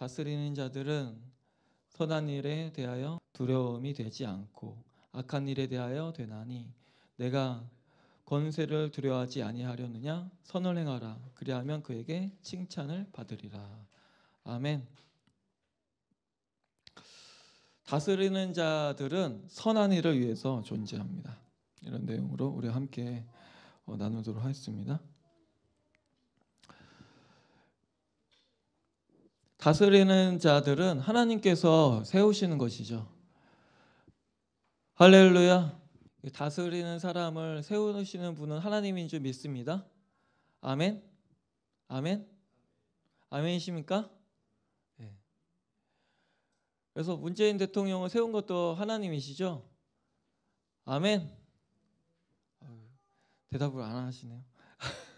다스리는 자들은 선한 일에 대하여 두려움이 되지 않고 악한 일에 대하여 되나니 내가 권세를 두려워하지 아니하려느냐 선을 행하라 그리하면 그에게 칭찬을 받으리라 아멘 다스리는 자들은 선한 일을 위해서 존재합니다 이런 내용으로 우리 함께 어, 나누도록 하겠습니다 다스리는 자들은 하나님께서 세우시는 것이죠. 할렐루야. 다스리는 사람을 세우시는 분은 하나님인 줄 믿습니다. 아멘. 아멘. 아멘이십니까? 네. 그래서 문재인 대통령을 세운 것도 하나님이시죠? 아멘. 대답을 안 하시네요.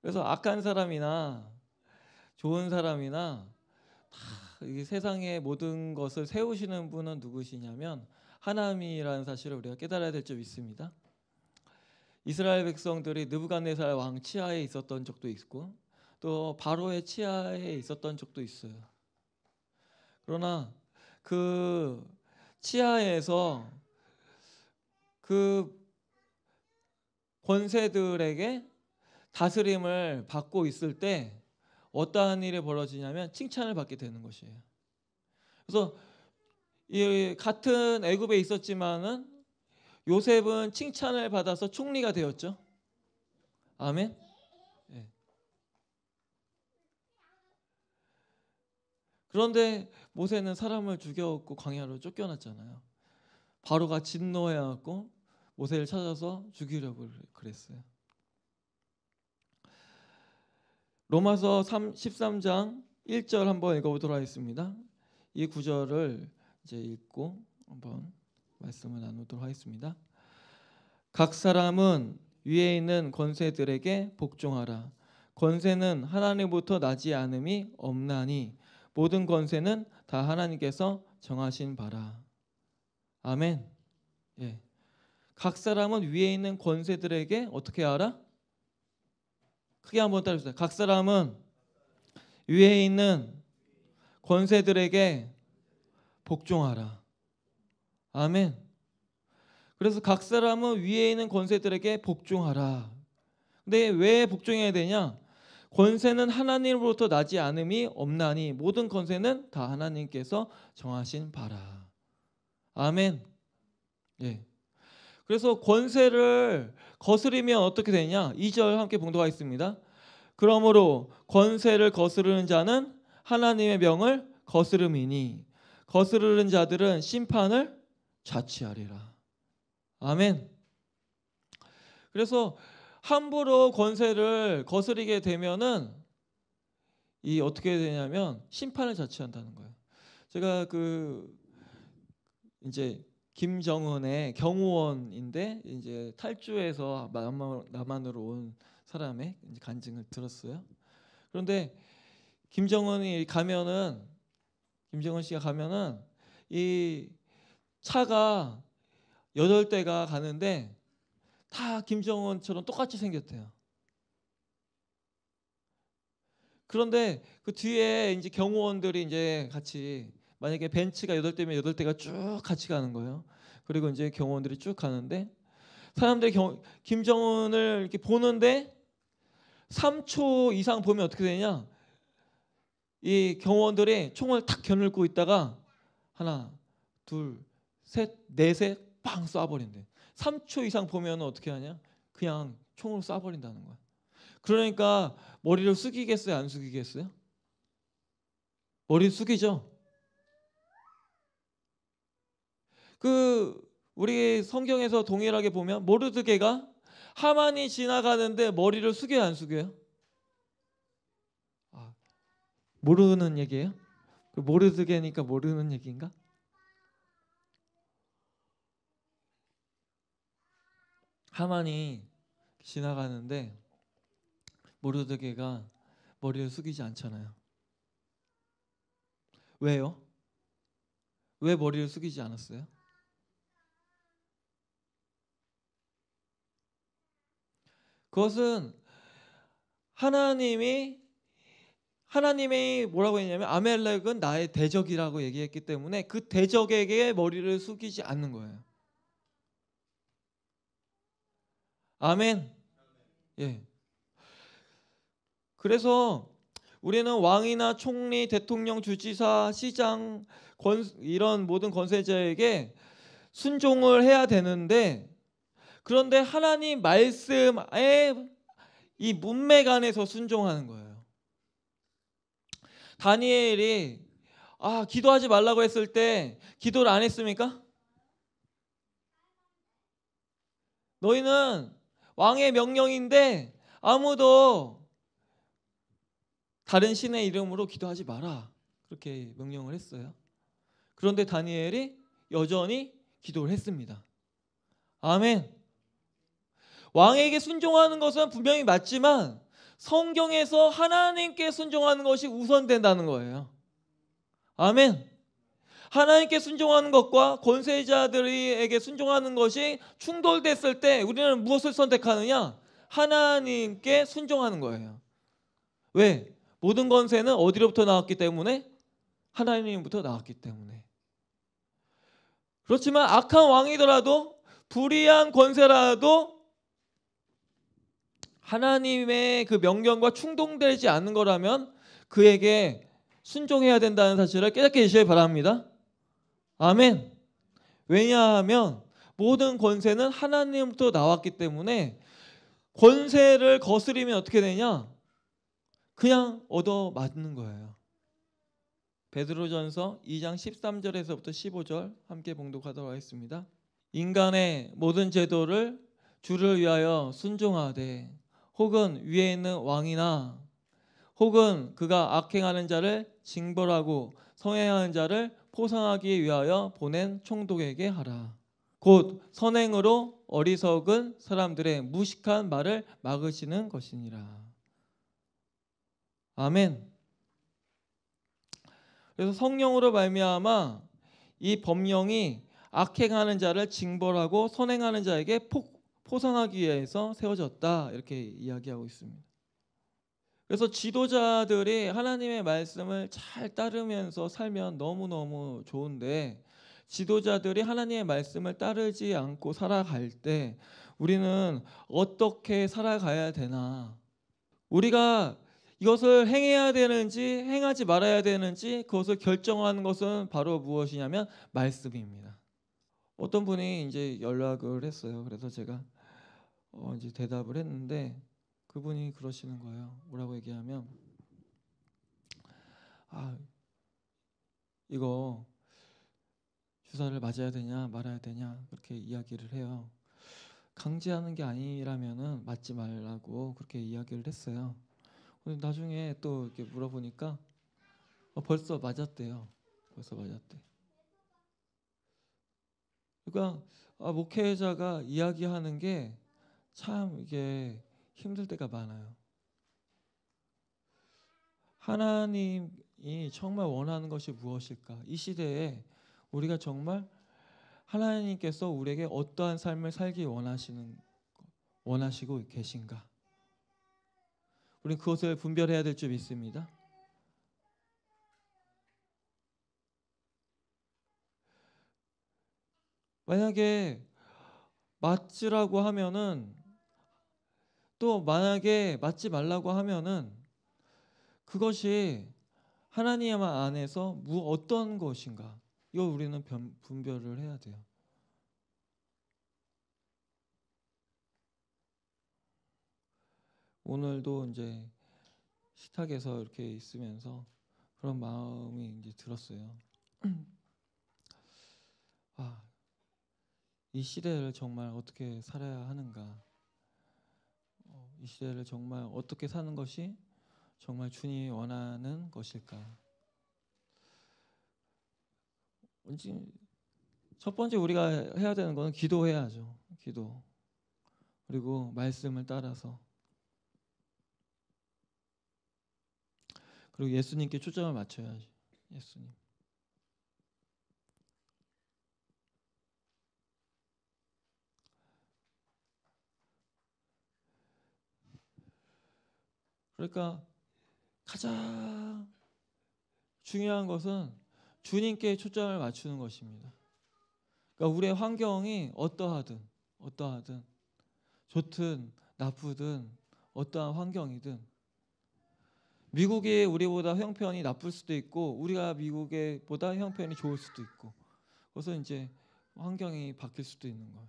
그래서 악한 사람이나 좋은 사람이나 다 세상의 모든 것을 세우시는 분은 누구시냐면 하나님이라는 사실을 우리가 깨달아야 될점 있습니다. 이스라엘 백성들이 느부갓네살 왕 치하에 있었던 적도 있고 또 바로의 치하에 있었던 적도 있어요. 그러나 그 치하에서 그 권세들에게 다스림을 받고 있을 때 어떠한 일이 벌어지냐면 칭찬을 받게 되는 것이에요. 그래서 같은 애굽에 있었지만은 요셉은 칭찬을 받아서 총리가 되었죠. 아멘. 네. 그런데 모세는 사람을 죽여갖고 광야로 쫓겨났잖아요. 바로가 진노해갖고 모세를 찾아서 죽이려고 그랬어요. 로마서 3, 13장 1절 한번 읽어보도록 하겠습니다. 이 구절을 이제 읽고 한번 말씀을 나누도록 하겠습니다. 각 사람은 위에 있는 권세들에게 복종하라. 권세는 하나님부터 나지 않음이 없나니 모든 권세는 다 하나님께서 정하신 바라. 아멘. 예. 각 사람은 위에 있는 권세들에게 어떻게 하라? 크게 한 번 따르세요각 사람은 위에 있는 권세들에게 복종하라. 아멘. 그래서 각 사람은 위에 있는 권세들에게 복종하라. 근데 왜 복종해야 되냐? 권세는 하나님으로부터 나지 않음이 없나니 모든 권세는 다 하나님께서 정하신 바라. 아멘. 예. 그래서 권세를 거스르면 어떻게 되냐? 2절 함께 봉독하겠습니다. 그러므로 권세를 거스르는 자는 하나님의 명을 거스름이니 거스르는 자들은 심판을 자취하리라. 아멘. 그래서 함부로 권세를 거스리게 되면은 이 어떻게 되냐면 심판을 자취한다는 거예요. 제가 그 이제 김정은의 경호원인데 이제 탈주에서 남한으로 온 사람의 간증을 들었어요. 그런데 김정은이 가면은 김정은 씨가 가면은 이 차가 여덟 대가 가는데 다 김정은처럼 똑같이 생겼대요. 그런데 그 뒤에 이제 경호원들이 이제 같이 만약에 벤츠가 여덟 대면 여덟 대가쭉 같이 가는 거예요. 그리고 이제 경호원들이 쭉 가는데 사람들이 경, 김정은을 이렇게 보는데 3초 이상 보면 어떻게 되냐? 이 경호원들이 총을 탁 겨누고 있다가 하나, 둘, 셋, 넷에 네, 빵 쏴버린대. 3초 이상 보면 어떻게 하냐? 그냥 총으로 쏴버린다는 거야. 그러니까 머리를 숙이겠어요? 안 숙이겠어요? 머리 숙이죠? 그 우리 성경에서 동일하게 보면 모르드개가 하만이 지나가는데 머리를 숙여요 안 숙여요? 아, 모르는 얘기예요? 그 모르드게니까 모르는 얘기인가? 하만이 지나가는데 모르드게가 머리를 숙이지 않잖아요. 왜요? 왜 머리를 숙이지 않았어요? 그것은 하나님이 하나님이 뭐라고 했냐면 아멜렉은 나의 대적이라고 얘기했기 때문에 그 대적에게 머리를 숙이지 않는 거예요. 아멘. 예. 그래서 우리는 왕이나 총리, 대통령, 주지사, 시장, 권, 이런 모든 권세자에게 순종을 해야 되는데 그런데 하나님 말씀에 이 문맥 안에서 순종하는 거예요. 다니엘이 아 기도하지 말라고 했을 때 기도를 안 했습니까? 너희는 왕의 명령인데 아무도 다른 신의 이름으로 기도하지 마라 그렇게 명령을 했어요. 그런데 다니엘이 여전히 기도를 했습니다. 아멘. 왕에게 순종하는 것은 분명히 맞지만 성경에서 하나님께 순종하는 것이 우선된다는 거예요. 아멘. 하나님께 순종하는 것과 권세자들에게 순종하는 것이 충돌됐을 때 우리는 무엇을 선택하느냐? 하나님께 순종하는 거예요. 왜? 모든 권세는 어디로부터 나왔기 때문에? 하나님부터 나왔기 때문에. 그렇지만 악한 왕이더라도 불의한 권세라도 하나님의 그 명령과 충동되지 않는 거라면 그에게 순종해야 된다는 사실을 깨닫게 되시길 바랍니다. 아멘. 왜냐하면 모든 권세는 하나님부터 나왔기 때문에 권세를 거스리면 어떻게 되냐? 그냥 얻어 맞는 거예요. 베드로전서 2장 13절에서부터 15절 함께 봉독하도록 하겠습니다. 인간의 모든 제도를 주를 위하여 순종하되 혹은 위에 있는 왕이나 혹은 그가 악행하는 자를 징벌하고 성행하는 자를 포상하기 위하여 보낸 총독에게 하라. 곧 선행으로 어리석은 사람들의 무식한 말을 막으시는 것이니라. 아멘. 그래서 성령으로 말미암아 이 법령이 악행하는 자를 징벌하고 선행하는 자에게 폭 포상하기 위해서 세워졌다 이렇게 이야기하고 있습니다. 그래서 지도자들이 하나님의 말씀을 잘 따르면서 살면 너무너무 좋은데 지도자들이 하나님의 말씀을 따르지 않고 살아갈 때 우리는 어떻게 살아가야 되나 우리가 이것을 행해야 되는지 행하지 말아야 되는지 그것을 결정하는 것은 바로 무엇이냐면 말씀입니다. 어떤 분이 이제 연락을 했어요. 그래서 제가 어 이제 대답을 했는데 그분이 그러시는 거예요. 뭐라고 얘기하면 아 이거 주사를 맞아야 되냐 말아야 되냐 그렇게 이야기를 해요. 강제하는 게 아니라면은 맞지 말라고 그렇게 이야기를 했어요. 근데 나중에 또 이렇게 물어보니까 어, 벌써 맞았대요. 벌써 맞았대. 그러니까 아, 목회자가 이야기하는 게참 이게 힘들 때가 많아요. 하나님이 정말 원하는 것이 무엇일까? 이 시대에 우리가 정말 하나님께서 우리에게 어떠한 삶을 살기 원하시는 원하시고 계신가? 우리 그것을 분별해야 될줄 믿습니다. 만약에 맞지라고 하면은 또 만약에 맞지 말라고 하면은 그것이 하나님 안에서 무 어떤 것인가 이거 우리는 분별을 해야 돼요. 오늘도 이제 식탁에서 이렇게 있으면서 그런 마음이 이제 들었어요. 아, 이 시대를 정말 어떻게 살아야 하는가. 이 시대를 정말 어떻게 사는 것이 정말 주님이 원하는 것일까? 첫 번째 우리가 해야 되는 것은 기도해야죠. 기도. 그리고 말씀을 따라서. 그리고 예수님께 초점을 맞춰야지. 예수님. 그러니까 가장 중요한 것은 주님께 초점을 맞추는 것입니다. 그러니까 우리의 환경이 어떠하든 어떠하든 좋든 나쁘든 어떠한 환경이든 미국이 우리보다 형편이 나쁠 수도 있고 우리가 미국에 보다 형편이 좋을 수도 있고 그래서 이제 환경이 바뀔 수도 있는 거예요.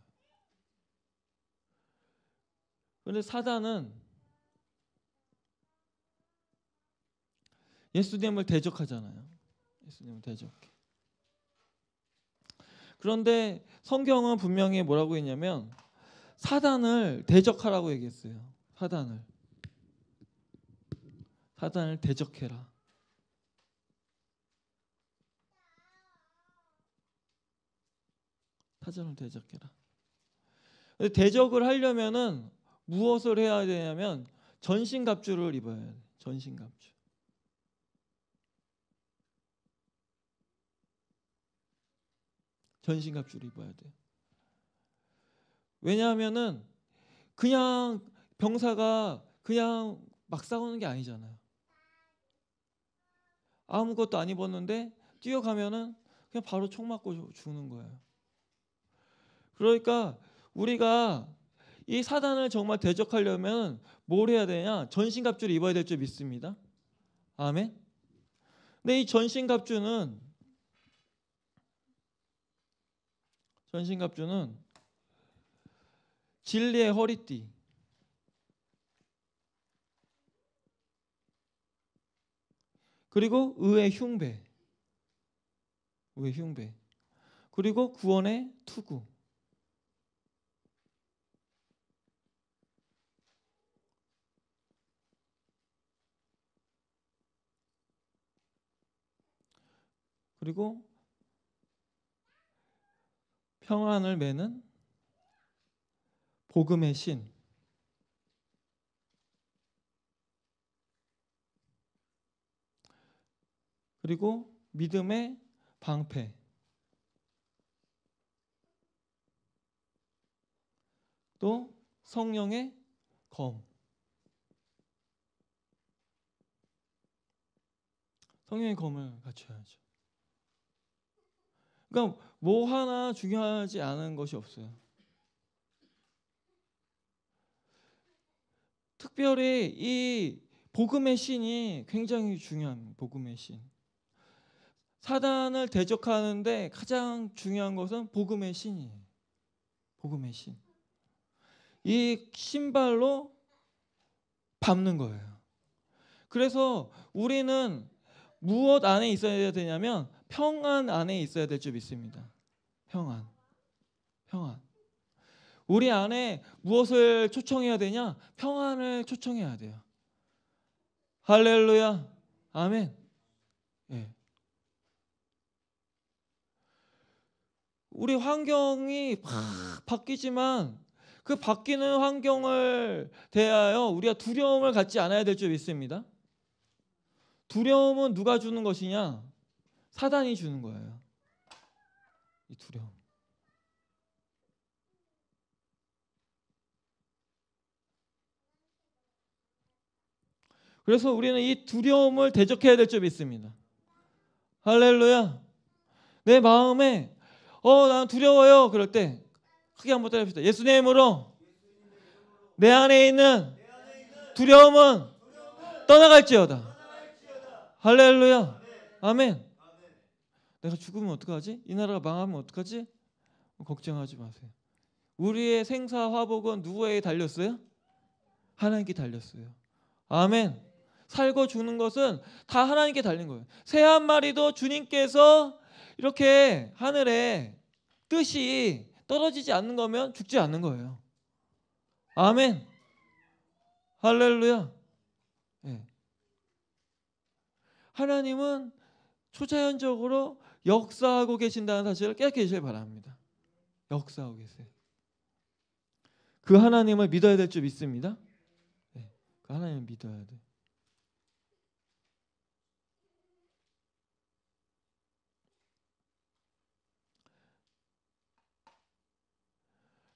그런데 사단은 예수님을 대적하잖아요. 예수님을 대적해. 그런데 성경은 분명히 뭐라고 했냐면 사단을 대적하라고 얘기했어요. 사단을 사단을 대적해라. 사단을 대적해라. 근데 대적을 하려면은 무엇을 해야 되냐면 전신 갑주를 입어야 돼. 전신 갑주. 전신갑주를 입어야 돼요. 왜냐하면은 그냥 병사가 그냥 막 싸우는 게 아니잖아요. 아무것도 안 입었는데 뛰어가면은 그냥 바로 총 맞고 죽는 거예요. 그러니까 우리가 이 사단을 정말 대적하려면 뭘 해야 되냐? 전신갑주를 입어야 될 줄 믿습니다. 아멘. 근데 이 전신갑주는 전신갑주는 진리의 허리띠. 그리고 의의 흉배. 의의 흉배. 그리고 구원의 투구. 그리고 평안을 매는 복음의 신. 그리고 믿음의 방패. 또 성령의 검. 성령의 검을 갖춰야죠. 그러니까 뭐 하나 중요하지 않은 것이 없어요. 특별히 이 복음의 신이 굉장히 중요합 복음의 신. 사단을 대적하는데 가장 중요한 것은 복음의 신이에요. 복음의 신. 이 신발로 밟는 거예요. 그래서 우리는 무엇 안에 있어야 되냐면 평안 안에 있어야 될 줄 믿습니다. 평안. 평안. 우리 안에 무엇을 초청해야 되냐? 평안을 초청해야 돼요. 할렐루야. 아멘. 예. 우리 환경이 팍 바뀌지만 그 바뀌는 환경을 대하여 우리가 두려움을 갖지 않아야 될 줄 믿습니다. 두려움은 누가 주는 것이냐? 사단이 주는 거예요. 이 두려움. 그래서 우리는 이 두려움을 대적해야 될 점이 있습니다. 할렐루야. 내 마음에 어, 난 두려워요. 그럴 때 크게 한번 따라합시다. 예수님으로 내 안에 있는 두려움은 떠나갈지어다. 할렐루야. 아멘. 내가 죽으면 어떡하지? 이 나라가 망하면 어떡하지? 걱정하지 마세요. 우리의 생사 화복은 누구에게 달렸어요? 하나님께 달렸어요. 아멘. 살고 죽는 것은 다 하나님께 달린 거예요. 새 한 마리도 주님께서 이렇게 하늘에 뜻이 떨어지지 않는 거면 죽지 않는 거예요. 아멘. 할렐루야. 예. 하나님은 초자연적으로 역사하고 계신다는 사실을 깨닫시길 바랍니다. 역사하고 계세요. 그 하나님을 믿어야 될줄 믿습니다. 네, 그 하나님을 믿어야 돼.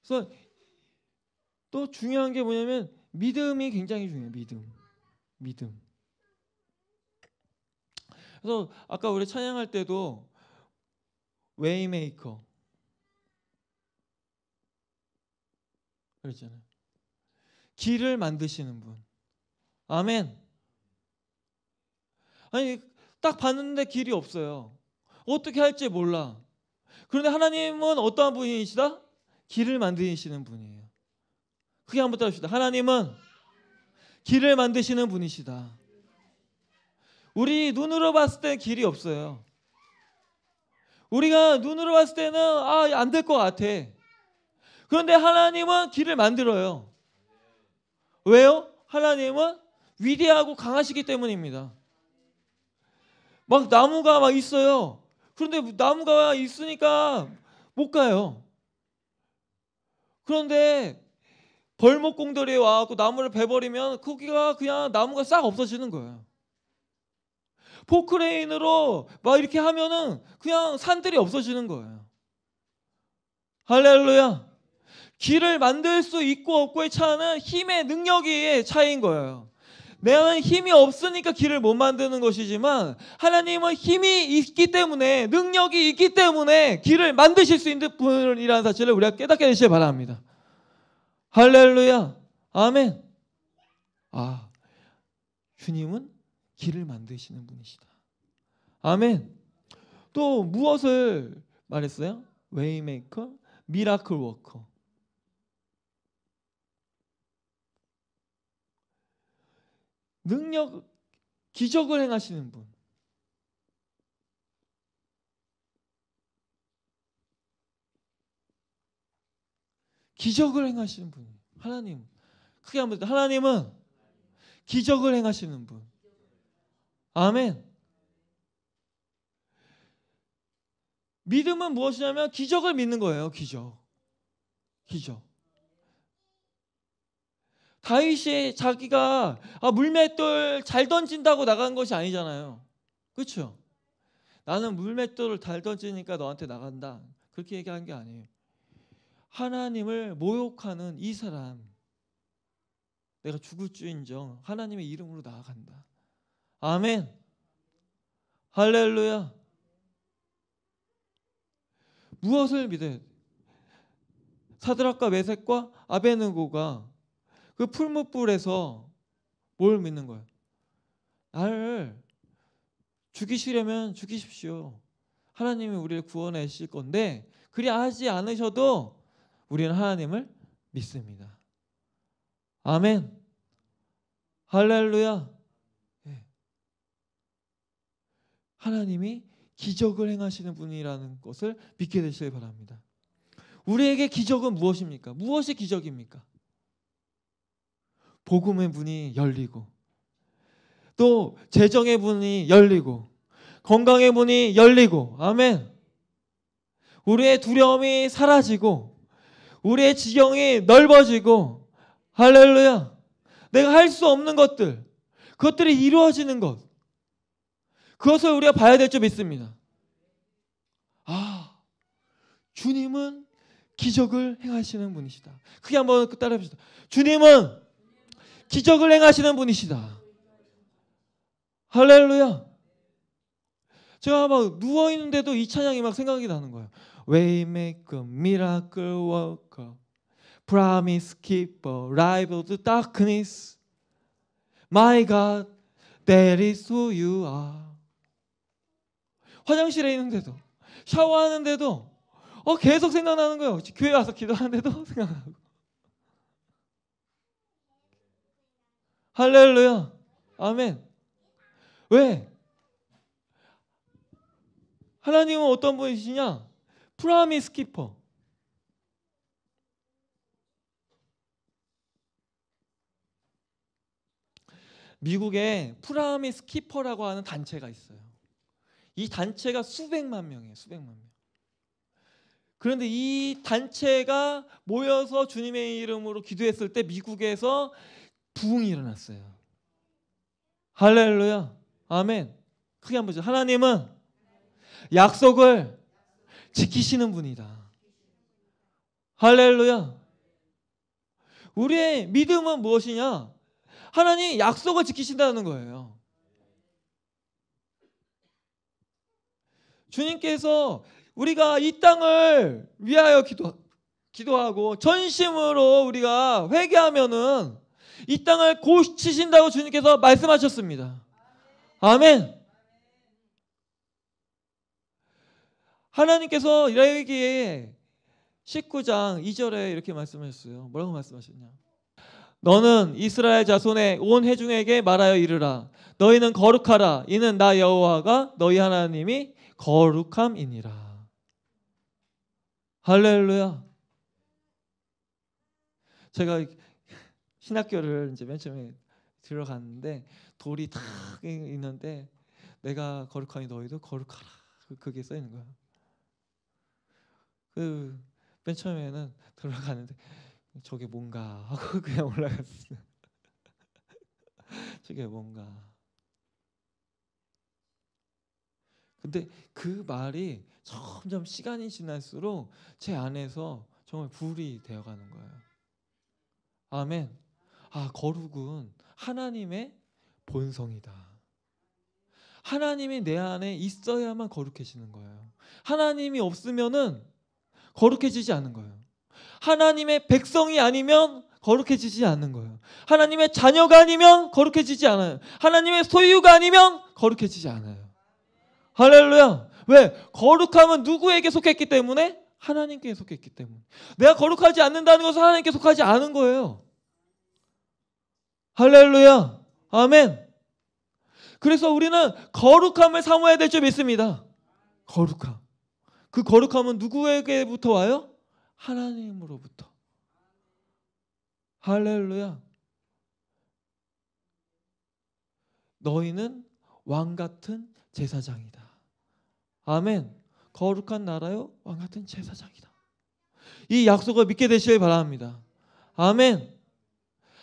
그래서 또 중요한 게 뭐냐면 믿음이 굉장히 중요해요. 믿음. 믿음. 그래서 아까 우리 찬양할 때도 웨이메이커 그랬잖아요. 길을 만드시는 분. 아멘. 아니 딱 봤는데 길이 없어요. 어떻게 할지 몰라. 그런데 하나님은 어떠한 분이시다? 길을 만드시는 분이에요. 크게 한번 따라합시다. 하나님은 길을 만드시는 분이시다. 우리 눈으로 봤을 때 길이 없어요. 우리가 눈으로 봤을 때는 아, 안 될 것 같아. 그런데 하나님은 길을 만들어요. 왜요? 하나님은 위대하고 강하시기 때문입니다. 막 나무가 막 있어요. 그런데 나무가 있으니까 못 가요. 그런데 벌목공들이 와갖고 나무를 베버리면 거기가 그냥 나무가 싹 없어지는 거예요. 포크레인으로 막 이렇게 하면은 그냥 산들이 없어지는 거예요. 할렐루야. 길을 만들 수 있고 없고의 차는 힘의 능력이 차이인 거예요. 내가 힘이 없으니까 길을 못 만드는 것이지만 하나님은 힘이 있기 때문에 능력이 있기 때문에 길을 만드실 수 있는 분이라는 사실을 우리가 깨닫게 되시길 바랍니다. 할렐루야. 아멘. 아, 주님은 길을 만드시는 분이시다. 아멘. 또 무엇을 말했어요? 웨이메이커, 미라클 워커. 능력 기적을 행하시는 분. 기적을 행하시는 분. 하나님. 크게 한번 하나님은 기적을 행하시는 분. 아멘. 믿음은 무엇이냐면 기적을 믿는 거예요. 기적. 기적. 다윗이 자기가 아, 물맷돌 잘 던진다고 나간 것이 아니잖아요. 그렇죠? 나는 물맷돌을 잘 던지니까 너한테 나간다. 그렇게 얘기한 게 아니에요. 하나님을 모욕하는 이 사람 내가 죽을 줄인정 하나님의 이름으로 나아간다. 아멘. 할렐루야. 무엇을 믿어야 돼? 사드락과 메색과 아베누고가 그 풀무불에서 뭘 믿는 거야? 나를 죽이시려면 죽이십시오. 하나님이 우리를 구원하실 건데 그리 하지 않으셔도 우리는 하나님을 믿습니다. 아멘. 할렐루야. 하나님이 기적을 행하시는 분이라는 것을 믿게 되시길 바랍니다. 우리에게 기적은 무엇입니까? 무엇이 기적입니까? 복음의 문이 열리고 또 재정의 문이 열리고 건강의 문이 열리고 아멘. 우리의 두려움이 사라지고 우리의 지경이 넓어지고 할렐루야. 내가 할 수 없는 것들 그것들이 이루어지는 것 그것을 우리가 봐야 될 점이 있습니다. 아, 주님은 기적을 행하시는 분이시다. 크게 한번 따라해봅시다. 주님은 기적을 행하시는 분이시다. 할렐루야. 제가 막 누워 있는데도 이 찬양이 막 생각이 나는 거예요. Waymaker, Miracle Worker, Promise Keeper, Light o Darkness, My God, That is who you are. 화장실에 있는데도 샤워하는데도 어 계속 생각나는 거예요. 교회 와서 기도하는데도 생각나고. 할렐루야. 아멘. 왜? 하나님은 어떤 분이시냐? 프라미스 키퍼. 미국에 프라미스 키퍼라고 하는 단체가 있어요. 이 단체가 수백만 명이에요. 수백만 명. 그런데 이 단체가 모여서 주님의 이름으로 기도했을 때 미국에서 부흥이 일어났어요. 할렐루야. 아멘. 크게 한번 보 하나님은 약속을 지키시는 분이다. 할렐루야. 우리의 믿음은 무엇이냐? 하나님 약속을 지키신다는 거예요. 주님께서 우리가 이 땅을 위하여 기도, 기도하고 전심으로 우리가 회개하면은 이 땅을 고치신다고 주님께서 말씀하셨습니다. 아멘. 하나님께서 이라기에 19장 2절에 이렇게 말씀하셨어요. 뭐라고 말씀하셨냐? 너는 이스라엘 자손의 온 회중에게 말하여 이르라. 너희는 거룩하라. 이는 나 여호와가 너희 하나님이 거룩함이니라. 할렐루야. 제가 신학교를 이제 맨 처음에 들어갔는데 돌이 탁 있는데 내가 거룩하니 너희도 거룩하라. 그게 써 있는 거야. 그맨 처음에는 들어가는데 저게 뭔가 하고 그냥 올라갔어 저게 뭔가 근데 그 말이 점점 시간이 지날수록 제 안에서 정말 불이 되어가는 거예요. 아멘. 아, 거룩은 하나님의 본성이다. 하나님이 내 안에 있어야만 거룩해지는 거예요. 하나님이 없으면은 거룩해지지 않은 거예요. 하나님의 백성이 아니면 거룩해지지 않는 거예요. 하나님의 자녀가 아니면 거룩해지지 않아요. 하나님의 소유가 아니면 거룩해지지 않아요. 할렐루야. 왜? 거룩함은 누구에게 속했기 때문에? 하나님께 속했기 때문에. 내가 거룩하지 않는다는 것은 하나님께 속하지 않은 거예요. 할렐루야. 아멘. 그래서 우리는 거룩함을 사모해야 될 줄 믿습니다. 거룩함. 그 거룩함은 누구에게부터 와요? 하나님으로부터. 할렐루야. 너희는 왕 같은 제사장이다. 아멘. 거룩한 나라요 왕 같은 제사장이다. 이 약속을 믿게 되시길 바랍니다. 아멘.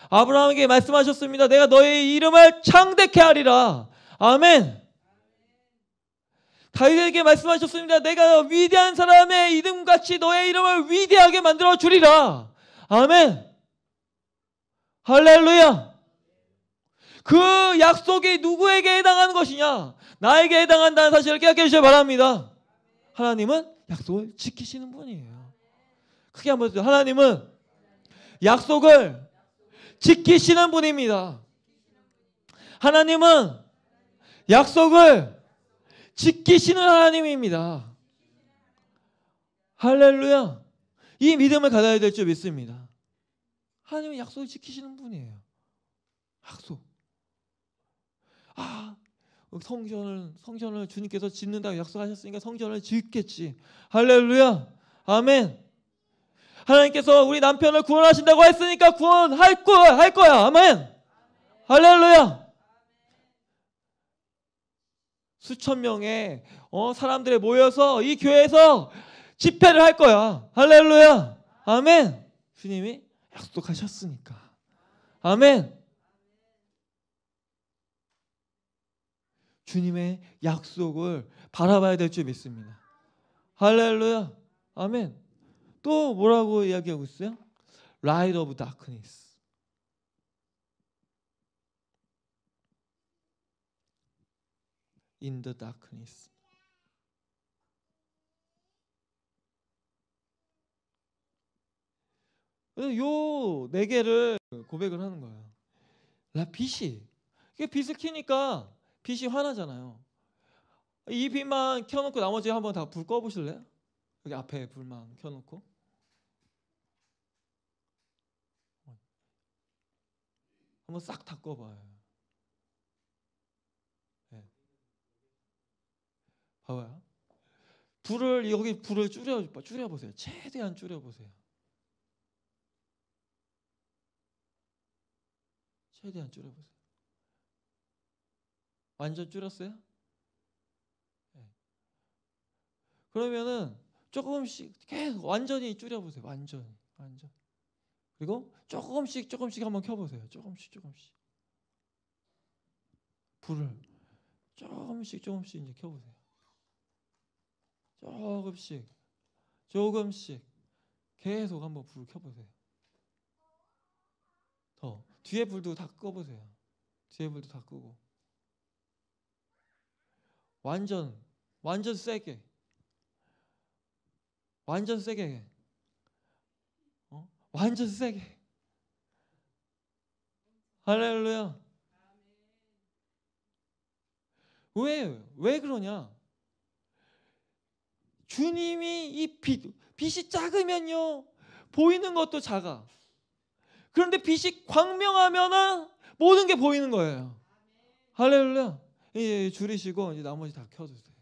아브라함에게 말씀하셨습니다. 내가 너의 이름을 창대케 하리라. 아멘. 다윗에게 말씀하셨습니다. 내가 위대한 사람의 이름같이 너의 이름을 위대하게 만들어 주리라. 아멘. 할렐루야. 그 약속이 누구에게 해당하는 것이냐? 나에게 해당한다는 사실을 깨닫게 해주시기 바랍니다. 하나님은 약속을 지키시는 분이에요. 크게 한번 해주세요. 하나님은 약속을 지키시는 분입니다. 하나님은 약속을 지키시는 하나님입니다. 할렐루야. 이 믿음을 가져야 될 줄 믿습니다. 하나님은 약속을 지키시는 분이에요. 약속. 아, 성전을 성전을 주님께서 짓는다고 약속하셨으니까 성전을 짓겠지. 할렐루야. 아멘. 하나님께서 우리 남편을 구원하신다고 했으니까 구원할 거야. 할 거야. 아멘. 할렐루야. 수천 명의 어, 사람들이 모여서 이 교회에서 집회를 할 거야. 할렐루야. 아멘. 주님이 약속하셨으니까. 아멘. 주님의 약속을 바라봐야 될 줄 믿습니다. 할렐루야. 아멘. 또 뭐라고 이야기하고 있어요? Light of Darkness. In the d 요네 개를 고백을 하는 거예요. 라빛이 이게 빛을 키니까 빛이 환하잖아요. 이 빛만 켜놓고 나머지 한번 다 불 꺼보실래요? 여기 앞에 불만 켜놓고. 한번 싹 다 꺼봐요. 네. 봐봐요. 불을 여기 불을 줄여 줄여 보세요. 최대한 줄여 보세요. 최대한 줄여 보세요. 완전 줄였어요? 네. 그러면은 조금씩 계속 완전히 줄여보세요. 완전 완전. 그리고 조금씩 조금씩 한번 켜보세요. 조금씩 조금씩 불을 조금씩 조금씩 이제 켜보세요. 조금씩 조금씩 계속 한번 불을 켜보세요. 더 뒤에 불도 다 꺼보세요. 뒤에 불도 다 끄고 완전 완전 세게 완전 세게 어? 완전 세게 할렐루야 왜왜 왜 그러냐 주님이 이 빛, 빛이 작으면요 보이는 것도 작아 그런데 빛이 광명하면은 모든 게 보이는 거예요 할렐루야 예, 예, 줄이시고 이제 나머지 다 켜주세요.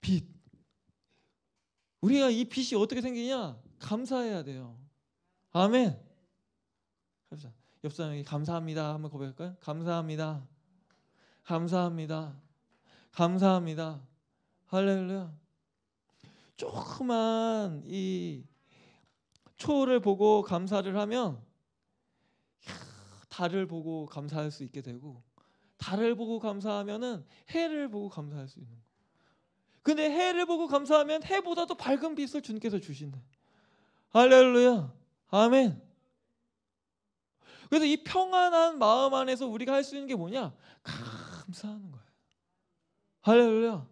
빛. 우리가 이 빛이 어떻게 생기냐? 감사해야 돼요. 아멘. 갑시다. 옆 사람에게 감사합니다. 한번 고백할까요? 감사합니다. 감사합니다. 감사합니다. 할렐루야. 조그만 이 초를 보고 감사를 하면 달을 보고 감사할 수 있게 되고 달을 보고 감사하면은 해를 보고 감사할 수 있는 거. 근데 해를 보고 감사하면 해보다 도 밝은 빛을 주님께서 주신다. 할렐루야. 아멘. 그래서 이 평안한 마음 안에서 우리가 할 수 있는 게 뭐냐? 감사하는 거예요. 할렐루야.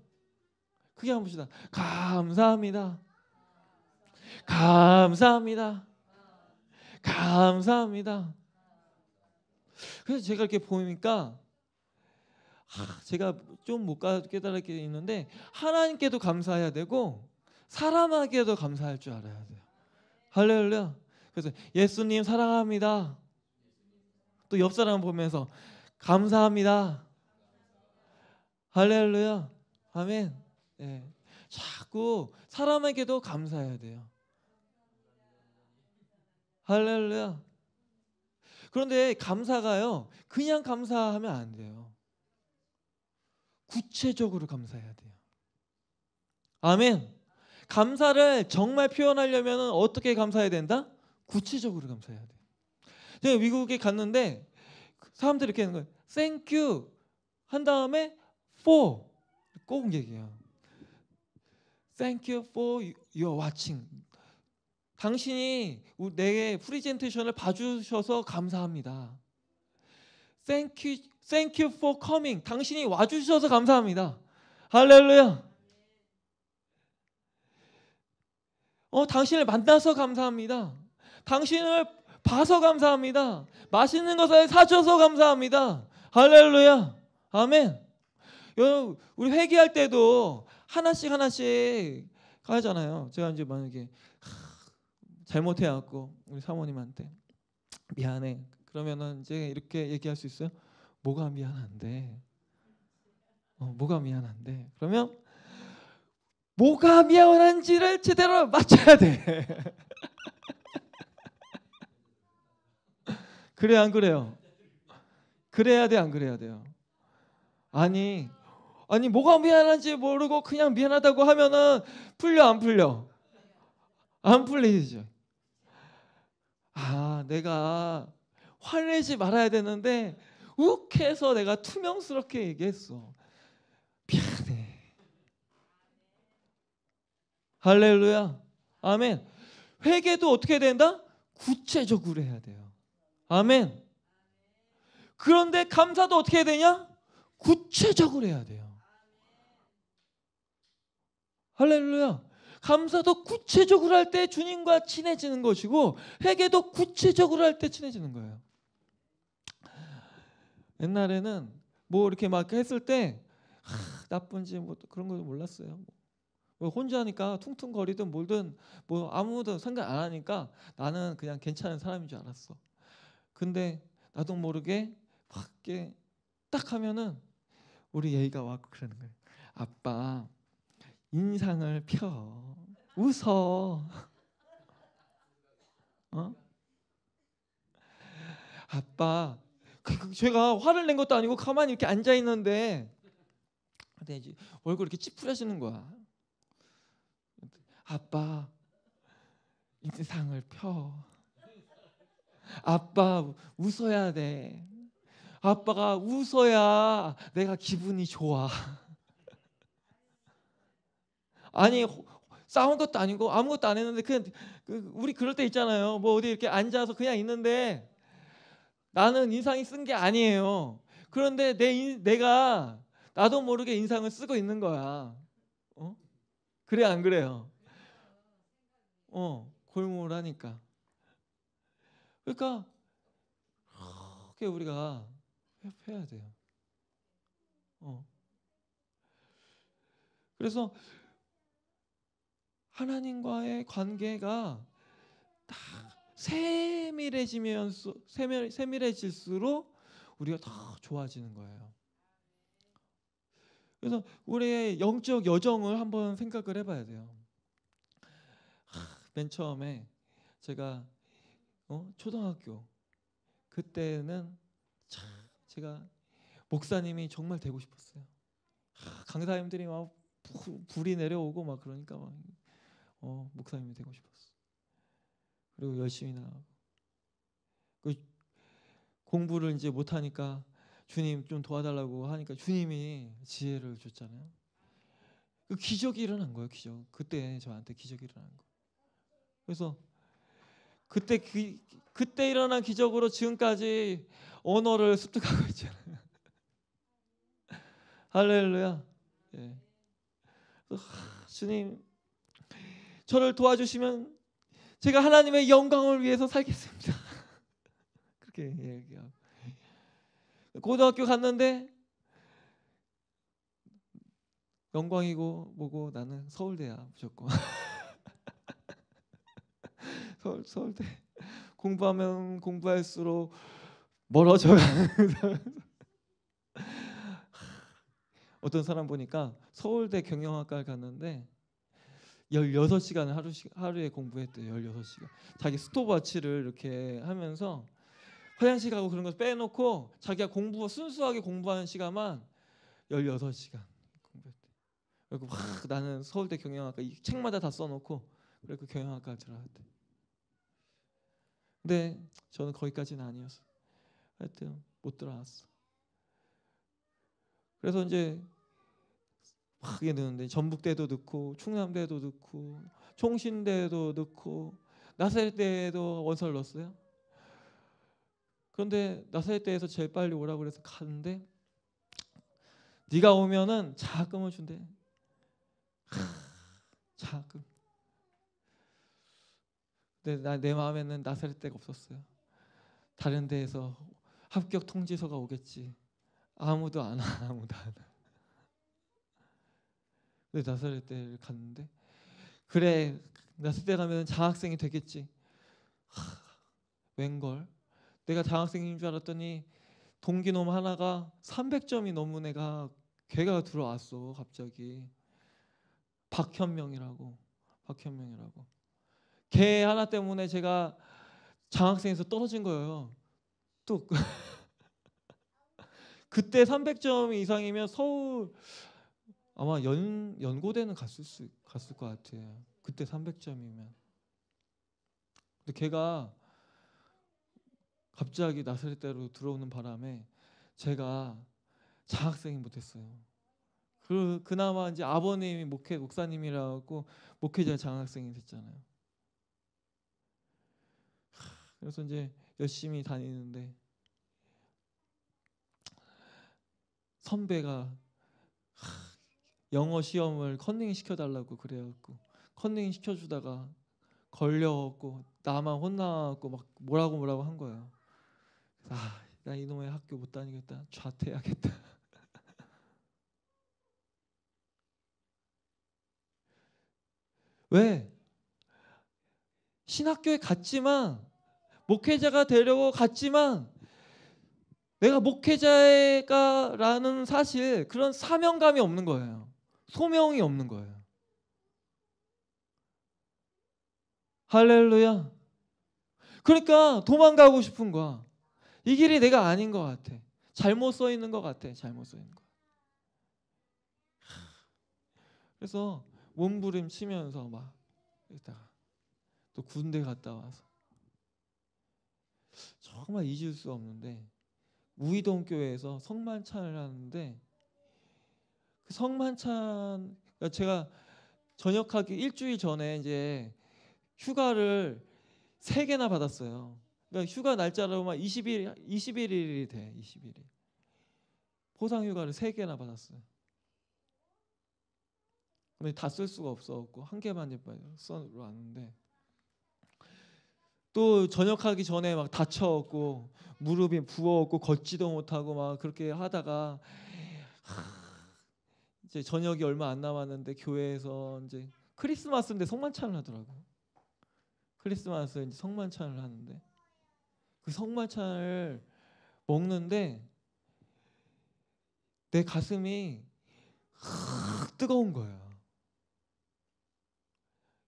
그게 한번 봅시다. 감사합니다. 감사합니다. 감사합니다. 그래서 제가 이렇게 보니까 아, 제가 좀 못 깨달을 게 있는데 하나님께도 감사해야 되고 사람에게도 감사할 줄 알아야 돼요. 할렐루야. 그래서 예수님 사랑합니다. 또 옆 사람 보면서 감사합니다. 할렐루야. 아멘. 예. 자꾸 사람에게도 감사해야 돼요. 할렐루야. 그런데 감사가요, 그냥 감사하면 안 돼요. 구체적으로 감사해야 돼요. 아멘. 감사를 정말 표현하려면 어떻게 감사해야 된다? 구체적으로 감사해야 돼요. 제가 미국에 갔는데 사람들이 이렇게 하는 거예요. t h 한 다음에 f 꼭 얘기해요. Thank y o 당신이 내 프리젠테이션을 봐주셔서 감사합니다. Thank you, thank you for coming. 당신이 와주셔서 감사합니다. 할렐루야. 어, 당신을 만나서 감사합니다. 당신을 봐서 감사합니다. 맛있는 것을 사줘서 감사합니다. 할렐루야. 아멘. 여러분, 우리 회개할 때도 하나씩 하나씩 가잖아요. 제가 이제 만약에 잘못해갖고 우리 사모님한테 미안해. 그러면은 이제 이렇게 얘기할 수 있어요. 뭐가 미안한데? 어, 뭐가 미안한데? 그러면 뭐가 미안한지를 제대로 맞춰야 돼. 그래 안 그래요? 그래야 돼 안 그래야 돼요? 아니 아니 뭐가 미안한지 모르고 그냥 미안하다고 하면은 풀려 안 풀려 안 풀리죠. 아, 내가 화내지 말아야 되는데 욱해서 내가 투명스럽게 얘기했어. 미안해. 할렐루야. 아멘. 회개도 어떻게 된다? 구체적으로 해야 돼요. 아멘. 그런데 감사도 어떻게 해야 되냐? 구체적으로 해야 돼요. 할렐루야. 감사도 구체적으로 할 때 주님과 친해지는 것이고 회개도 구체적으로 할 때 친해지는 거예요. 옛날에는 뭐 이렇게 막 했을 때 하, 나쁜지 뭐 그런 걸 몰랐어요. 뭐. 뭐 혼자 니까 퉁퉁거리든 뭘든 뭐 아무도 생각 안 하니까 나는 그냥 괜찮은 사람인 줄 알았어. 근데 나도 모르게 밖에 딱 하면은 우리 예의가 와고 그러는 거예요. 아빠 인상을 펴. 웃어. 어? 아빠, 그, 그, 제가 화를 낸 것도 아니고 가만히 이렇게 앉아 있는데 얼굴 이렇게 찌푸려지는 거야. 아빠, 인상을 펴. 아빠 웃어야 돼. 아빠가 웃어야 내가 기분이 좋아. 아니 싸운 것도 아니고 아무것도 안 했는데 그냥 그 우리 그럴 때 있잖아요. 뭐 어디 이렇게 앉아서 그냥 있는데 나는 인상이 쓴 게 아니에요. 그런데 내 인, 내가 나도 모르게 인상을 쓰고 있는 거야. 어? 그래 안 그래요? 어 골몰하니까. 그러니까 그렇게 우리가 회피해야 돼요. 어. 그래서 하나님과의 관계가 딱 세밀해지면서 세밀, 세밀해질수록 우리가 더 좋아지는 거예요. 그래서 우리의 영적 여정을 한번 생각을 해봐야 돼요. 맨 처음에 제가 어? 초등학교 그때는 참 제가 목사님이 정말 되고 싶었어요. 강사님들이 막 불이 내려오고 막 그러니까 막 어, 목사님이 되고 싶었어. 그리고 열심히 나가고. 그 공부를 이제 못 하니까 주님 좀 도와달라고 하니까 주님이 지혜를 줬잖아요. 그 기적이 일어난 거예요, 기적. 그때 저한테 기적이 일어난 거. 그래서 그때 그, 그때 일어난 기적으로 지금까지 언어를 습득하고 있잖아요. 할렐루야. 예. 하, 주님 저를 도와주시면 제가 하나님의 영광을 위해서 살겠습니다. 그렇게 얘기하고 고등학교 갔는데 영광이고 뭐고 나는 서울대야 무조건 서울 서울대 공부하면 공부할수록 멀어져 어떤 사람 보니까 서울대 경영학과를 갔는데 16시간을 하루 하루에 공부했대요. 16시간. 자기 스톱워치를 이렇게 하면서 화장실 가고 그런 거 빼놓고 자기가 공부 순수하게 공부하는 시간만 16시간 공부했대. 그리고 막 나는 서울대 경영학과 이 책마다 다 써놓고 그리고 경영학과 들어갔대. 근데 저는 거기까지는 아니었어. 하여튼 못 들어왔어. 그래서 이제 크게 넣는데 전북대도 넣고 충남대도 넣고 총신대도 넣고 나사렛대에도 원서를 넣었어요. 그런데 나사렛대에서 제일 빨리 오라고 그래서 가는데 네가 오면은 자금을 준대. 하, 자금. 근데 나, 내 마음에는 나사렛대가 없었어요. 다른 데에서 합격 통지서가 오겠지. 아무도 안 와, 아무도 안 와. 근데 네, 나사렛 대를 갔는데 그래 나사렛 때라면 장학생이 되겠지. 하, 웬걸? 내가 장학생인 줄 알았더니 동기놈 하나가 300점이 넘은 애가 걔가 들어왔어 갑자기 박현명이라고 박현명이라고 걔 하나 때문에 제가 장학생에서 떨어진 거예요 또 그때 300점 이상이면 서울 아마 연 연고대는 갔을 수 갔을 것 같아요. 그때 300점이면. 근데 걔가 갑자기 나사렛대로 들어오는 바람에 제가 장학생이 못했어요. 그 그나마 이제 아버님이 목회 목사님이라고 목회자 장학생이 됐잖아요. 그래서 이제 열심히 다니는데 선배가 하, 영어 시험을 컨닝 시켜달라고 그래갖고 컨닝 시켜주다가 걸려갖고 나만 혼나갖고 막 뭐라고 뭐라고 한 거예요. 아, 나 이놈의 학교 못 다니겠다. 좌퇴해야겠다. 왜? 신학교에 갔지만 목회자가 되려고 갔지만 내가 목회자가라는 사실 그런 사명감이 없는 거예요. 소명이 없는 거예요. 할렐루야. 그러니까 도망가고 싶은 거야. 이 길이 내가 아닌 것 같아. 잘못 써 있는 것 같아. 잘못 써 있는 거. 그래서 몸부림치면서 막 이따가 또 군대 갔다 와서 정말 잊을 수 없는데 우이동 교회에서 성만찬을 하는데 그 성만찬 그러니까 제가 전역하기 일주일 전에 이제 휴가를 세 개나 받았어요. 그러니까 휴가 날짜로만 20일 21일이 돼. 21일. 보상 휴가를 세 개나 받았어요. 근데 다 쓸 수가 없어고한 개만 써놨는데 또 전역하기 전에 막 다쳐갖고 무릎이 부어갖고 걷지도 못하고 막 그렇게 하다가 하... 이제 저녁이 얼마 안 남았는데 교회에서 이제 크리스마스인데 성만찬을 하더라고. 크리스마스 이제 성만찬을 하는데 그 성만찬을 먹는데 내 가슴이 확 뜨거운 거야.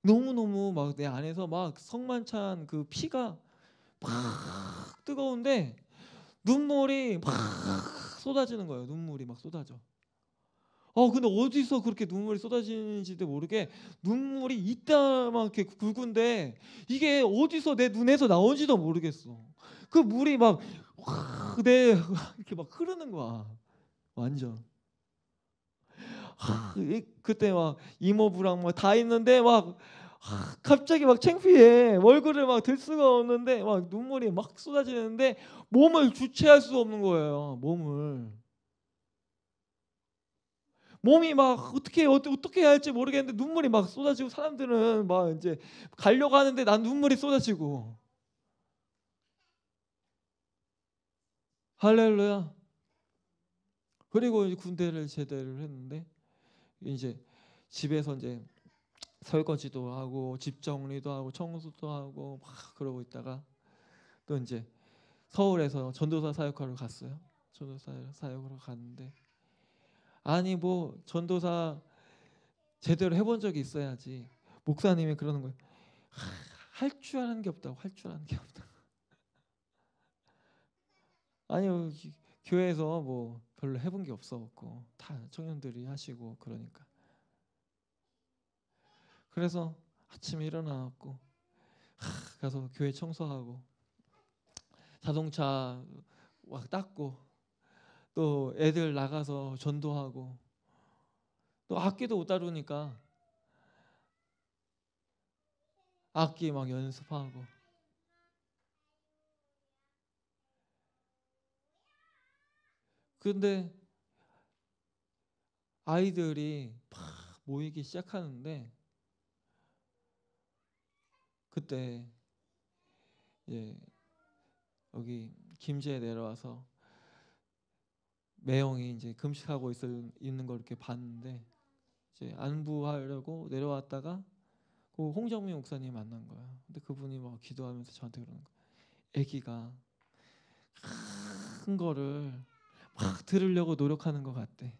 너무너무 막 내 안에서 막 성만찬 그 피가 막 뜨거운데 눈물이 막 쏟아지는 거예요. 눈물이 막 쏟아져. 어 근데 어디서 그렇게 눈물이 쏟아지는지도 모르게 눈물이 이따만게 굵은데 이게 어디서 내 눈에서 나온지도 모르겠어. 그 물이 막 내 이렇게 막 흐르는 거야. 완전. 하, 그때 막 이모부랑 막다 있는데 막 하, 갑자기 막 창피해 얼굴을 막 들 수가 없는데 막 눈물이 막 쏟아지는데 몸을 주체할 수 없는 거예요 몸을 몸이 막 어떻게 어떻게 해야 할지 모르겠는데 눈물이 막 쏟아지고 사람들은 막 이제 가려고 하는데 난 눈물이 쏟아지고 할렐루야. 그리고 군대를 제대를 했는데 이제 집에서 이제 설거지도 하고 집 정리도 하고 청소도 하고 막 그러고 있다가 또 이제 서울에서 전도사 사역하러 갔어요. 전도사 사역으로 갔는데 아니 뭐 전도사 제대로 해본 적이 있어야지 목사님이 그러는 거예요. 할 줄 아는 게 없다고 할 줄 아는 게 없다. 아니 교회에서 뭐 별로 해본 게 없어갖고 다 청년들이 하시고 그러니까 그래서 아침에 일어나갖고 가서 교회 청소하고 자동차 막 닦고 또 애들 나가서 전도하고 또 악기도 못 다루니까 악기 막 연습하고 근데 아이들이 막 모이기 시작하는데 그때 예 여기 김제에 내려와서 매형이 이제 금식하고 있어 있는 걸 이렇게 봤는데 이제 안부하려고 내려왔다가 그 홍정민 목사님 만난 거야. 근데 그분이 막 기도하면서 저한테 그러는 거야. 아기가 큰 거를 막 들으려고 노력하는 것 같대.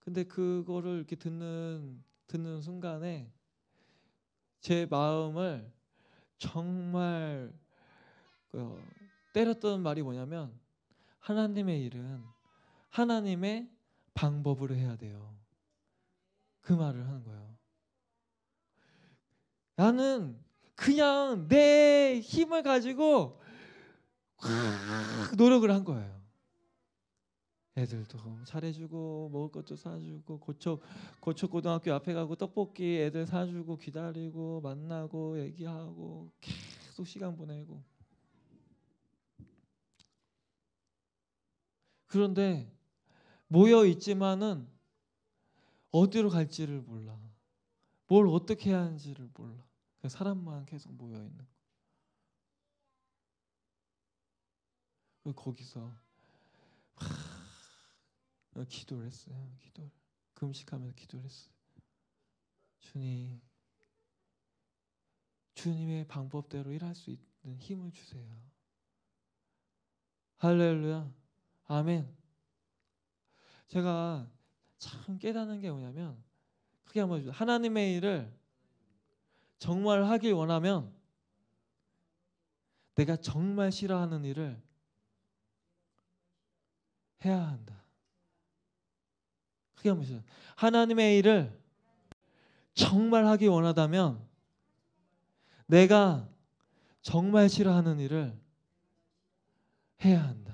근데 그거를 이렇게 듣는 듣는 순간에 제 마음을 정말 그 때렸던 말이 뭐냐면 하나님의 일은 하나님의 방법으로 해야 돼요. 그 말을 하는 거예요. 나는 그냥 내 힘을 가지고 노력을 한 거예요. 애들도 잘해주고 먹을 것도 사주고 고척 고척 고등학교 앞에 가고 떡볶이 애들 사주고 기다리고 만나고 얘기하고 계속 시간 보내고 그런데 모여 있지만은 어디로 갈지를 몰라. 뭘 어떻게 해야 하는지를 몰라. 그 사람만 계속 모여 있는 거. 그 거기서 하, 기도를 했어요. 기도 금식하면서 기도를 했어요. 주님, 주님의 방법대로 일할 수 있는 힘을 주세요. 할렐루야. 아멘. 제가 참 깨닫는 게 뭐냐면 크게 한번 해주세요. 하나님의 일을 정말 하길 원하면 내가 정말 싫어하는 일을 해야 한다. 크게 한번 해주세요. 하나님의 일을 정말 하기 원하다면 내가 정말 싫어하는 일을 해야 한다.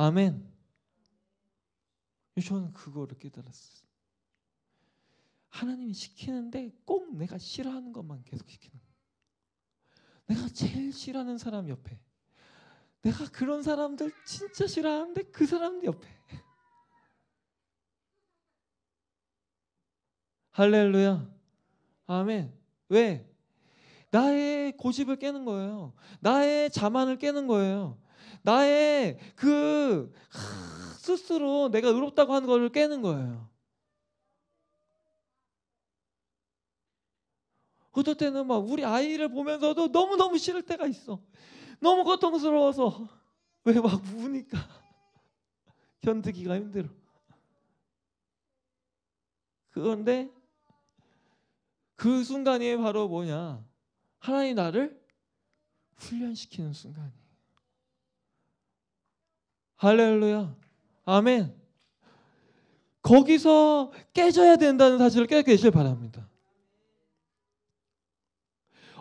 아멘. 저는 그거를 깨달았어요. 하나님이 시키는데 꼭 내가 싫어하는 것만 계속 시키는 거예요. 내가 제일 싫어하는 사람 옆에. 내가 그런 사람들 진짜 싫어하는데 그 사람 들 옆에. 할렐루야. 아멘. 왜? 나의 고집을 깨는 거예요. 나의 자만을 깨는 거예요. 나의 그 스스로 내가 의롭다고 하는 것을 깨는 거예요. 어떨 때는 막 우리 아이를 보면서도 너무너무 싫을 때가 있어. 너무 고통스러워서 왜 막 우니까 견디기가 힘들어. 그런데 그 순간이 바로 뭐냐? 하나님 나를 훈련시키는 순간이 할렐루야. 아멘. 거기서 깨져야 된다는 사실을 깨닫게 되길 바랍니다.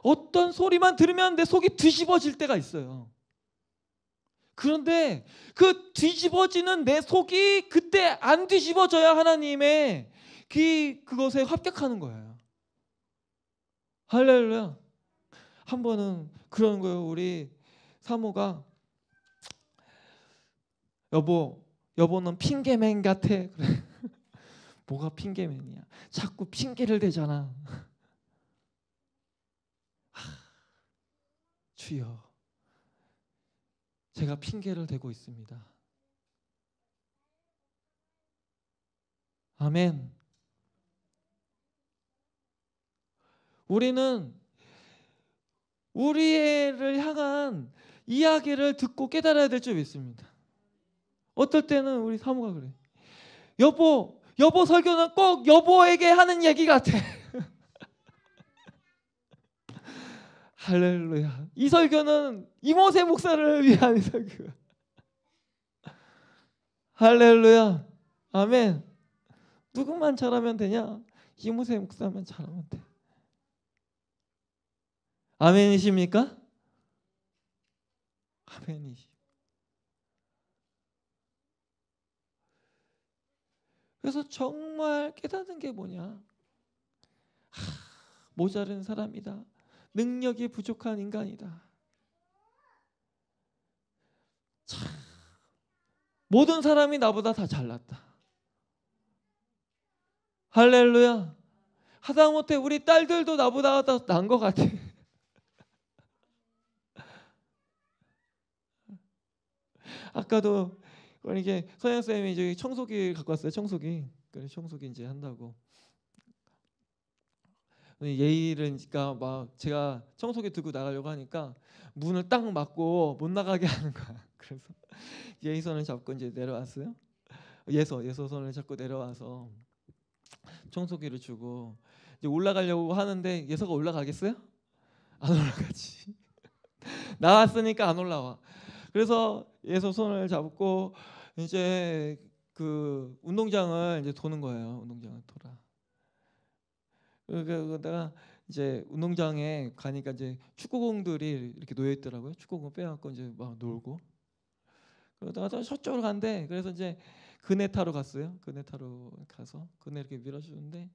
어떤 소리만 들으면 내 속이 뒤집어질 때가 있어요. 그런데 그 뒤집어지는 내 속이 그때 안 뒤집어져야 하나님의 귀 그 그것에 합격하는 거예요. 할렐루야. 한 번은 그런 거예요. 우리 사모가 여보, 여보는 핑계맨 같아. 그래. 뭐가 핑계맨이야? 자꾸 핑계를 대잖아. 아, 주여, 제가 핑계를 대고 있습니다. 아멘. 우리는 우리를 향한 이야기를 듣고 깨달아야 될 줄 믿습니다. 어떨 때는 우리 사모가 그래. 여보, 여보 설교는 꼭 여보에게 하는 얘기 같아. 할렐루야. 이 설교는 이모세 목사를 위한 설교. 할렐루야. 아멘. 누구만 잘하면 되냐? 이모세 목사만 잘하면 돼. 아멘이십니까? 아멘이십니까 그래서 정말 깨닫는 게 뭐냐? 하, 모자른 사람이다. 능력이 부족한 인간이다. 참, 모든 사람이 나보다 다 잘났다. 할렐루야. 하다못해 우리 딸들도 나보다 더나것 같아. 아까도 그러니까 서현 쌤이 저기 청소기 갖고 왔어요. 청소기. 그래 청소기 이제 한다고. 예의를 그러니까 막 제가 청소기 들고 나가려고 하니까 문을 딱 막고 못 나가게 하는 거야. 그래서 예의선을 잡고 이제 내려왔어요. 예서 예서선을 잡고 내려와서 청소기를 주고 이제 올라가려고 하는데 예서가 올라가겠어요? 안 올라가지. 나왔으니까 안 올라와. 그래서 예수 손을 잡고 이제 그 운동장을 이제 도는 거예요. 운동장을 돌아. 그러다가 이제 운동장에 가니까 이제 축구공들이 이렇게 놓여 있더라고요. 축구공 빼갖고 이제 막 놀고. 그러다가 저쪽으로 간대. 그래서 이제 그네 타로 갔어요. 그네 타로 가서 그네 이렇게 밀어주는데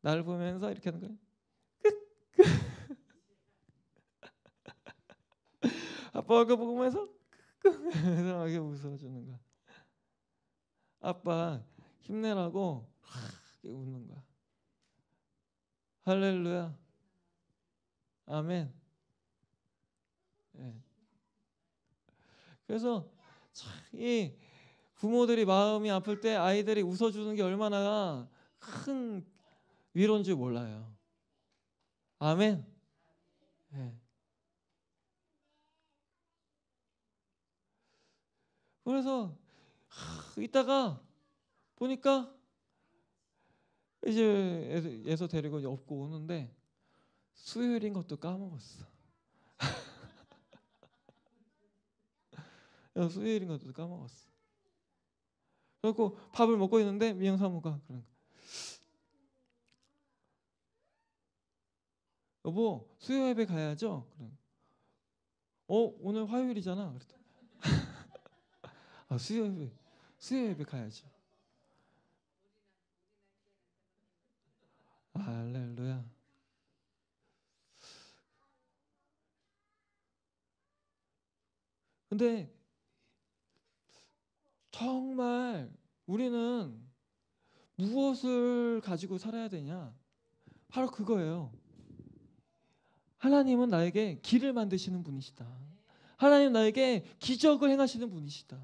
나를 보면서 이렇게 하는 거예요. 끝 끝. 아빠가 보에서 이상하게 웃어주는 거야. 아빠 힘내라고 크게 웃는 거야. 할렐루야. 아멘. 네. 그래서 이 부모들이 마음이 아플 때 아이들이 웃어주는 게 얼마나 큰 위로인 지 몰라요. 아멘. 네. 그래서 하, 이따가 보니까 이제 예서 데리고 업고 오는데 수요일인 것도 까먹었어. 수요일인 것도 까먹었어. 그래고 밥을 먹고 있는데 미영 사무가 그런 거. 여보 수요 일에 가야죠. 그런어 오늘 화요일이잖아. 그랬더 아, 수요예배, 수요예배 가야죠. 할렐루야. 근데 정말 우리는 무엇을 가지고 살아야 되냐? 바로 그거예요. 하나님은 나에게 길을 만드시는 분이시다. 하나님 나에게 기적을 행하시는 분이시다.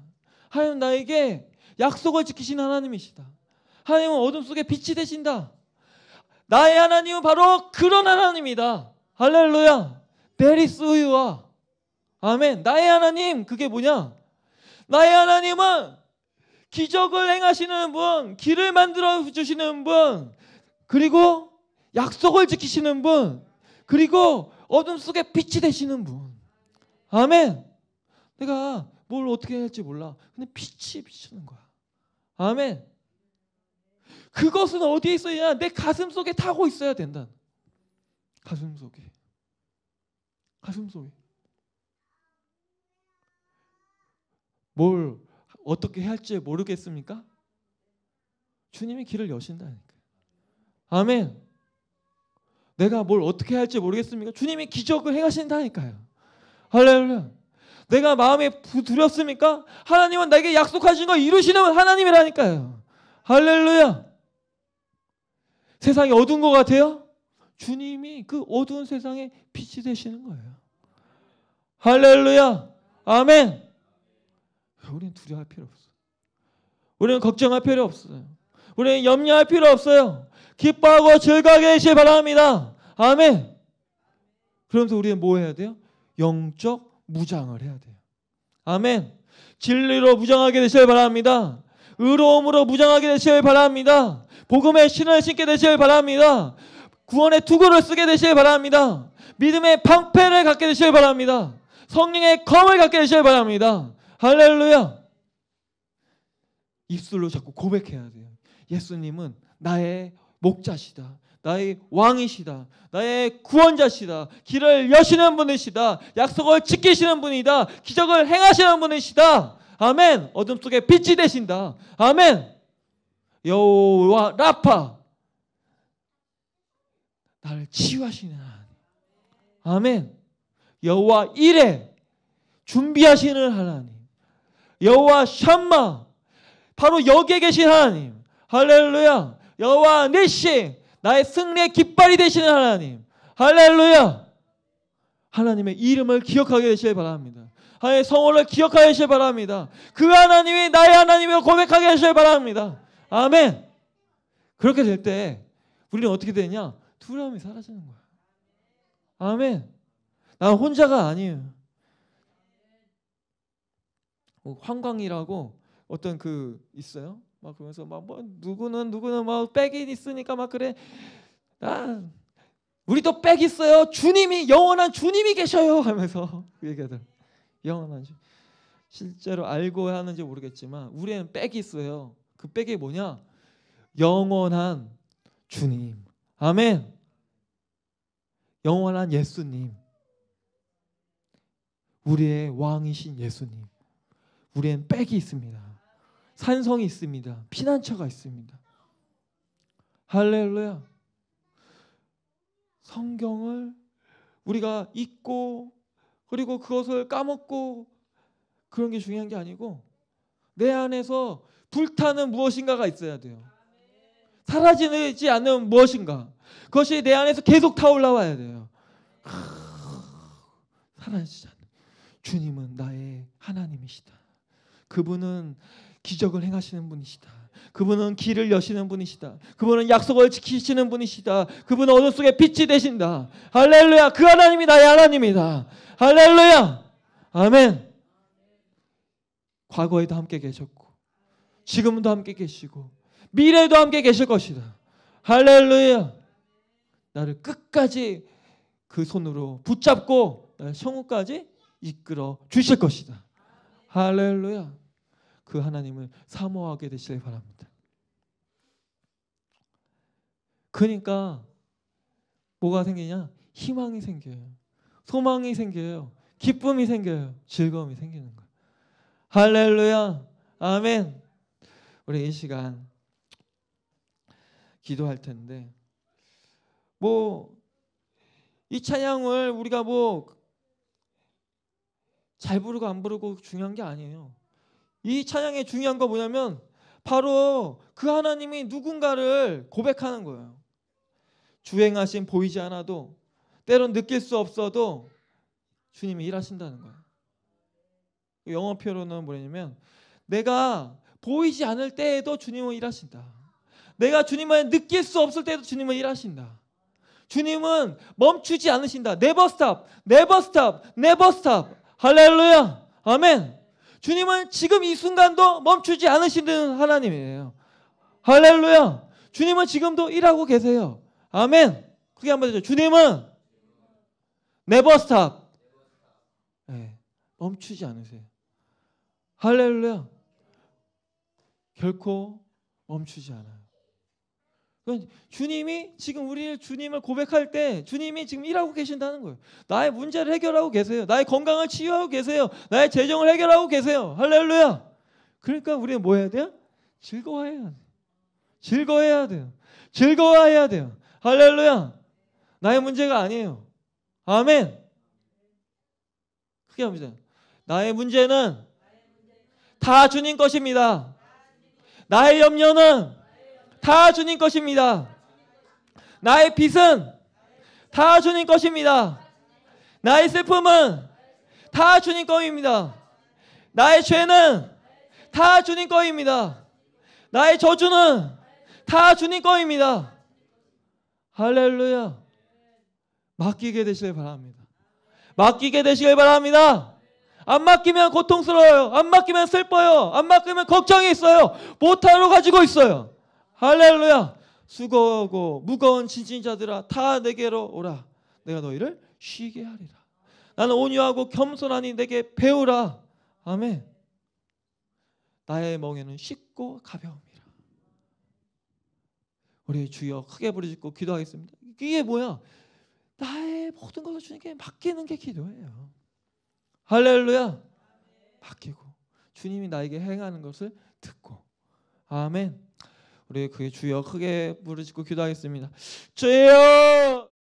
하나님 나에게 약속을 지키신 하나님이시다. 하나님은 어둠 속에 빛이 되신다. 나의 하나님은 바로 그런 하나님이다. 할렐루야. 베리스우유와 아멘. 나의 하나님 그게 뭐냐? 나의 하나님은 기적을 행하시는 분, 길을 만들어 주시는 분, 그리고 약속을 지키시는 분, 그리고 어둠 속에 빛이 되시는 분. 아멘. 내가 뭘 어떻게 할지 몰라. 근데 빛이 비추는 거야. 아멘. 그것은 어디에 있어야 내 가슴 속에 타고 있어야 된다. 가슴 속에. 가슴 속에. 뭘 어떻게 해야 할지 모르겠습니까? 주님이 길을 여신다니까. 아멘. 내가 뭘 어떻게 할지 모르겠습니까? 주님이 기적을 행하신다니까요. 할렐루야. 내가 마음에 두렵습니까? 하나님은 내게 약속하신 거 이루시는 하나님이라니까요. 할렐루야. 세상이 어두운 것 같아요? 주님이 그 어두운 세상에 빛이 되시는 거예요. 할렐루야. 아멘. 우리는 두려워할 필요 없어. 우리는 걱정할 필요 없어요. 우리는 염려할 필요 없어요. 기뻐하고 즐거워하게 되시 바랍니다. 아멘. 그러면서 우리는 뭐 해야 돼요? 영적 무장을 해야 돼요. 아멘. 진리로 무장하게 되시길 바랍니다. 의로움으로 무장하게 되시길 바랍니다. 복음의 신을 신게 되시길 바랍니다. 구원의 투구를 쓰게 되시길 바랍니다. 믿음의 방패를 갖게 되시길 바랍니다. 성령의 검을 갖게 되시길 바랍니다. 할렐루야. 입술로 자꾸 고백해야 돼요. 예수님은 나의 목자시다. 나의 왕이시다. 나의 구원자시다. 길을 여시는 분이시다. 약속을 지키시는 분이다. 기적을 행하시는 분이시다. 아멘. 어둠 속에 빛이 되신다. 아멘. 여호와 라파. 나를 치유하시는 하나님. 아멘. 여호와 이레 준비하시는 하나님. 여호와 샴마 바로 여기에 계신 하나님. 할렐루야. 여호와 니시 나의 승리의 깃발이 되시는 하나님. 할렐루야! 하나님의 이름을 기억하게 되시길 바랍니다. 하나님의 성호를 기억하게 되시길 바랍니다. 그 하나님이 나의 하나님을 고백하게 고 되시길 바랍니다. 아멘! 그렇게 될 때 우리는 어떻게 되냐? 두려움이 사라지는 거야. 아멘! 나 혼자가 아니에요. 황광이라고 뭐 어떤 그 있어요? 막 그러면서 막 뭐 누구는 누구는 막 백이 있으니까 막 그래. 아 우리도 백 있어요. 주님이 영원한 주님이 계셔요 하면서 그 얘기하더. 영원한 주. 실제로 알고 하는지 모르겠지만 우리에는 백이 있어요. 그 백이 뭐냐? 영원한 주님. 아멘. 영원한 예수님. 우리의 왕이신 예수님. 우리엔 백이 있습니다. 산성이 있습니다. 피난처가 있습니다. 할렐루야. 성경을 우리가 읽고 그리고 그것을 까먹고 그런 게 중요한 게 아니고 내 안에서 불타는 무엇인가가 있어야 돼요. 사라지지 않는 무엇인가. 그것이 내 안에서 계속 타올라와야 돼요. 사라지지 않는. 주님은 나의 하나님이시다. 그분은 기적을 행하시는 분이시다. 그분은 길을 여시는 분이시다. 그분은 약속을 지키시는 분이시다. 그분은 어둠 속에 빛이 되신다. 할렐루야. 그 하나님이 나의 하나님이다. 할렐루야. 아멘. 과거에도 함께 계셨고, 지금도 함께 계시고, 미래도 함께 계실 것이다. 할렐루야. 나를 끝까지 그 손으로 붙잡고, 나를 성우까지 이끌어 주실 것이다. 할렐루야. 그 하나님을 사모하게 되시길 바랍니다. 그러니까 뭐가 생기냐? 희망이 생겨요. 소망이 생겨요. 기쁨이 생겨요. 즐거움이 생기는 거예요. 할렐루야. 아멘. 우리 이 시간 기도할 텐데 뭐이 찬양을 우리가 뭐 잘 부르고 안 부르고 중요한 게 아니에요. 이 찬양의 중요한 거 뭐냐면 바로 그 하나님이 누군가를 고백하는 거예요. 주행하신 보이지 않아도 때론 느낄 수 없어도 주님이 일하신다는 거예요. 그 영어 표로는 뭐냐면 내가 보이지 않을 때에도 주님은 일하신다. 내가 주님을 느낄 수 없을 때도 주님은 일하신다. 주님은 멈추지 않으신다. 네버 스탑, 네버 스탑, 네버 스탑. 할렐루야. 아멘. 주님은 지금 이 순간도 멈추지 않으시는 하나님이에요. 할렐루야. 주님은 지금도 일하고 계세요. 아멘. 크게 한번 해줘. 주님은 네버 스탑. 네, 멈추지 않으세요. 할렐루야. 결코 멈추지 않아요. 주님이 지금 우리를 주님을 고백할 때 주님이 지금 일하고 계신다는 거예요. 나의 문제를 해결하고 계세요. 나의 건강을 치유하고 계세요. 나의 재정을 해결하고 계세요. 할렐루야. 그러니까 우리는 뭐 해야 돼요? 즐거워해야 돼요. 즐거워해야 돼요. 즐거워해야 돼요. 할렐루야. 나의 문제가 아니에요. 아멘. 크게 합니다. 나의 문제는 다 주님 것입니다. 나의 염려는 다 주님 것입니다. 나의 빚은 다 주님 것입니다. 나의 슬픔은 다 주님 것입니다. 나의 죄는 다 주님 것입니다. 나의 저주는 다 주님 것입니다. 할렐루야. 맡기게 되시길 바랍니다. 맡기게 되시길 바랍니다. 안 맡기면 고통스러워요. 안 맡기면 슬퍼요. 안 맡기면 걱정이 있어요. 못하러 가지고 있어요. 할렐루야. 수고하고 무거운 진진 자들아 다 내게로 오라. 내가 너희를 쉬게 하리라. 나는 온유하고 겸손하니 내게 배우라. 아멘. 나의 멍에는 쉽고 가벼움이라. 우리 주여 크게 부르짖고 기도하겠습니다. 이게 뭐야? 나의 모든 것을 주님께 맡기는 게 기도예요. 할렐루야. 맡기고 주님이 나에게 행하는 것을 듣고. 아멘. 우리 그의 주여 크게 부르짖고 기도하겠습니다. 주여